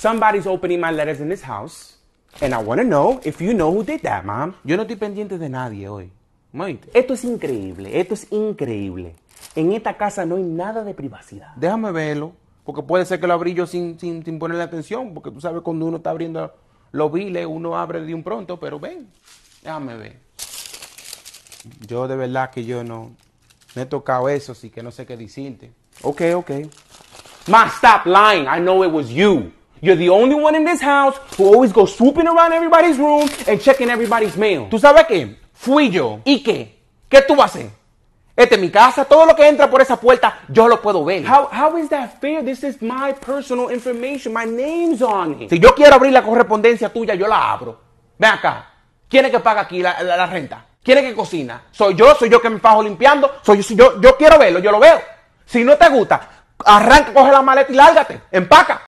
Somebody's opening my letters in this house. And I want to know if you know who did that, mom. Yo no estoy pendiente de nadie hoy. Esto es increíble, esto es increíble. En esta casa no hay nada de privacidad. Déjame verlo, porque puede ser que lo abrí yo sin, sin, sin ponerle atención, porque tú sabes cuando uno está abriendo los biles, uno abre de un pronto, pero ven, déjame ver. Yo de verdad que yo no, me he tocado eso, así que no sé qué decirte. Ok, ok. Ma, stop lying. I know it was you. You're the only one in this house who always goes swooping around everybody's room and checking everybody's mail. ¿Tú sabes qué? Fui yo. ¿Y qué? ¿Qué tú vas a hacer? Esta es mi casa, todo lo que entra por esa puerta, yo lo puedo ver. How, how is that fair? This is my personal information. My name's on it. Si yo quiero abrir la correspondencia tuya, yo la abro. Ven acá. ¿Quién es que paga aquí la, la, renta? ¿Quién es que cocina? Soy yo, soy yo que me fajo limpiando. Soy yo, yo quiero verlo, yo lo veo. Si no te gusta, arranca, coge la maleta y lárgate. Empaca.